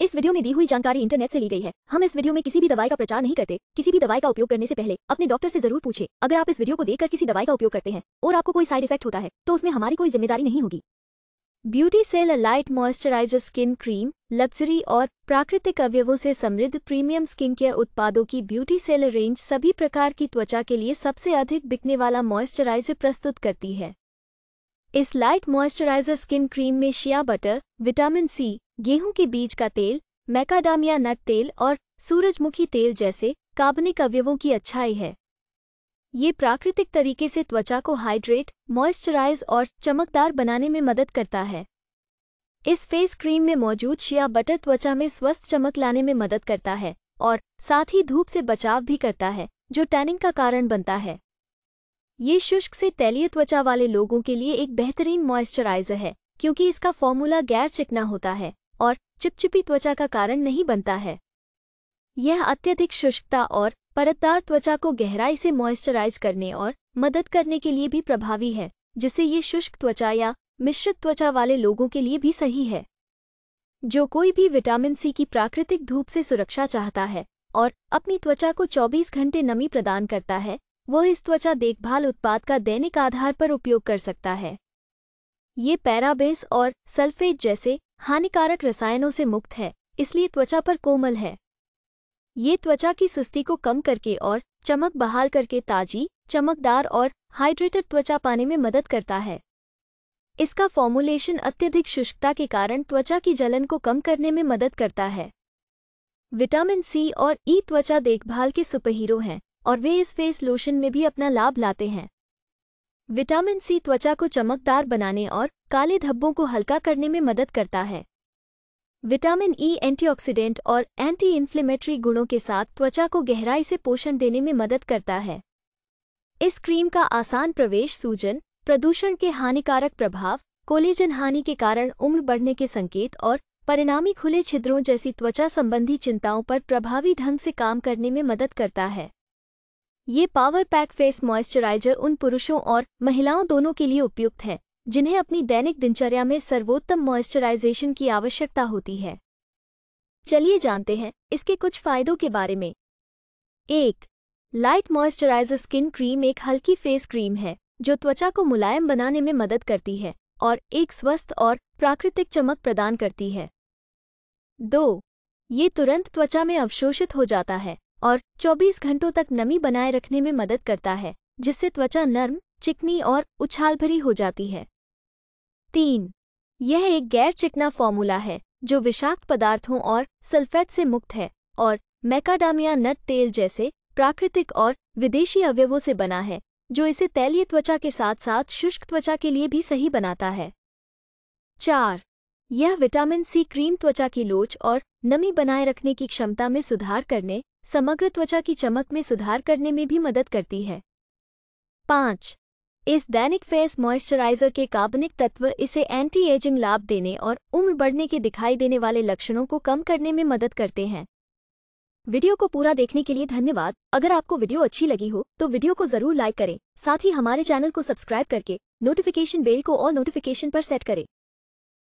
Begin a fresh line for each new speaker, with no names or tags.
इस वीडियो में दी हुई जानकारी इंटरनेट से ली गई है हम इस वीडियो में किसी भी दवाई का प्रचार नहीं करते किसी भी दवाई का उपयोग करने से पहले अपने डॉक्टर से जरूर पूछे अगर आप इस वीडियो को देखकर किसी दवाई का उपयोग करते हैं और आपको कोई साइड इफेक्ट होता है तो उसमें हमारी कोई जिम्मेदारी नहीं होगी beauty sale light moisturiser skin cream luxury और प्राकृतिक अवयवों से समृद्ध प्रीमियम स्किन केयर उत्पादों की ब्यूटी सेल रेंज सभी प्रकार की त्वचा के लिए सबसे अधिक बिकने वाला मॉइस्चराइजर प्रस्तुत करती है इस लाइट मॉइस्चराइजर स्किन क्रीम में शिया बटर विटामिन सी गेहूं के बीज का तेल मैकाडामिया नट तेल और सूरजमुखी तेल जैसे काबनिक अवयवों की अच्छाई है ये प्राकृतिक तरीके से त्वचा को हाइड्रेट मॉइस्चराइज और चमकदार बनाने में मदद करता है इस फेस क्रीम में मौजूद शिया बटर त्वचा में स्वस्थ चमक लाने में मदद करता है और साथ ही धूप से बचाव भी करता है जो टैनिंग का कारण बनता है ये शुष्क से तैलीय त्वचा वाले लोगों के लिए एक बेहतरीन मॉइस्चराइजर है क्योंकि इसका फॉर्मूला गैर चिकना होता है और चिपचिपी त्वचा का कारण नहीं बनता है यह अत्यधिक शुष्कता और परतदार त्वचा को गहराई से मॉइस्चराइज करने और मदद करने के लिए भी प्रभावी है जिसे ये शुष्क त्वचा या मिश्रित त्वचा वाले लोगों के लिए भी सही है जो कोई भी विटामिन सी की प्राकृतिक धूप से सुरक्षा चाहता है और अपनी त्वचा को 24 घंटे नमी प्रदान करता है वह इस त्वचा देखभाल उत्पाद का दैनिक आधार पर उपयोग कर सकता है ये पैराबेस और सल्फेट जैसे हानिकारक रसायनों से मुक्त है इसलिए त्वचा पर कोमल है ये त्वचा की सुस्ती को कम करके और चमक बहाल करके ताजी चमकदार और हाइड्रेटेड त्वचा पाने में मदद करता है इसका फॉर्मूलेशन अत्यधिक शुष्कता के कारण त्वचा की जलन को कम करने में मदद करता है विटामिन सी और ई e त्वचा देखभाल के सुपरहीरो हैं और वे इस फेस लोशन में भी अपना लाभ लाते हैं विटामिन सी त्वचा को चमकदार बनाने और काले धब्बों को हल्का करने में मदद करता है विटामिन ई e एंटीऑक्सीडेंट और एंटी इन्फ्लेमेटरी गुणों के साथ त्वचा को गहराई से पोषण देने में मदद करता है इस क्रीम का आसान प्रवेश सूजन प्रदूषण के हानिकारक प्रभाव कोलेजन हानि के कारण उम्र बढ़ने के संकेत और परिणामी खुले छिद्रों जैसी त्वचा संबंधी चिंताओं पर प्रभावी ढंग से काम करने में मदद करता है ये पावर पैक फेस मॉइस्चराइजर उन पुरुषों और महिलाओं दोनों के लिए उपयुक्त है जिन्हें अपनी दैनिक दिनचर्या में सर्वोत्तम मॉइस्चराइजेशन की आवश्यकता होती है चलिए जानते हैं इसके कुछ फायदों के बारे में एक लाइट मॉइस्चराइजर स्किन क्रीम एक हल्की फेस क्रीम है जो त्वचा को मुलायम बनाने में मदद करती है और एक स्वस्थ और प्राकृतिक चमक प्रदान करती है दो ये तुरंत त्वचा में अवशोषित हो जाता है और 24 घंटों तक नमी बनाए रखने में मदद करता है जिससे त्वचा नर्म चिकनी और उछाल भरी हो जाती है तीन यह एक गैर चिकना फॉर्मूला है जो विषाक्त पदार्थों और सल्फेट से मुक्त है और मैकाडामिया नट तेल जैसे प्राकृतिक और विदेशी अवयवों से बना है जो इसे तैलीय त्वचा के साथ साथ शुष्क त्वचा के लिए भी सही बनाता है चार यह विटामिन सी क्रीम त्वचा की लोच और नमी बनाए रखने की क्षमता में सुधार करने समग्र त्वचा की चमक में सुधार करने में भी मदद करती है पाँच इस दैनिक फेस मॉइस्चराइजर के कार्बनिक तत्व इसे एंटी एजिंग लाभ देने और उम्र बढ़ने के दिखाई देने वाले लक्षणों को कम करने में मदद करते हैं वीडियो को पूरा देखने के लिए धन्यवाद अगर आपको वीडियो अच्छी लगी हो तो वीडियो को जरूर लाइक करें साथ ही हमारे चैनल को सब्सक्राइब करके नोटिफिकेशन बेल को और नोटिफिकेशन पर सेट करें